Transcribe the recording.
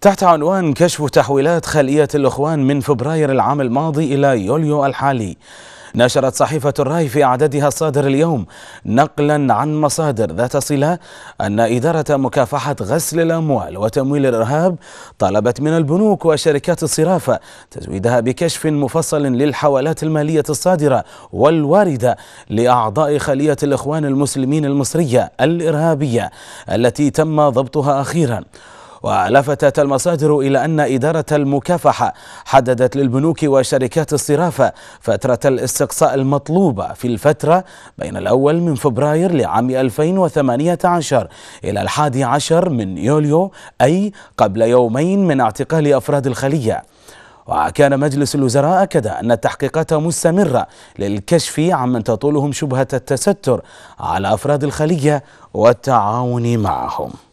تحت عنوان كشف تحويلات خلية الإخوان من فبراير العام الماضي إلى يوليو الحالي نشرت صحيفة الرأي في عددها الصادر اليوم نقلا عن مصادر ذات صلة أن إدارة مكافحة غسل الأموال وتمويل الإرهاب طلبت من البنوك وشركات الصرافة تزويدها بكشف مفصل للحوالات المالية الصادرة والواردة لأعضاء خلية الإخوان المسلمين المصرية الإرهابية التي تم ضبطها أخيراً ولفتت المصادر إلى أن إدارة المكافحة حددت للبنوك وشركات الصرافة فترة الاستقصاء المطلوبة في الفترة بين الأول من فبراير لعام 2018 إلى الحادي عشر من يوليو أي قبل يومين من اعتقال أفراد الخلية وكان مجلس الوزراء أكد أن التحقيقات مستمرة للكشف عمن تطولهم شبهة التستر على أفراد الخلية والتعاون معهم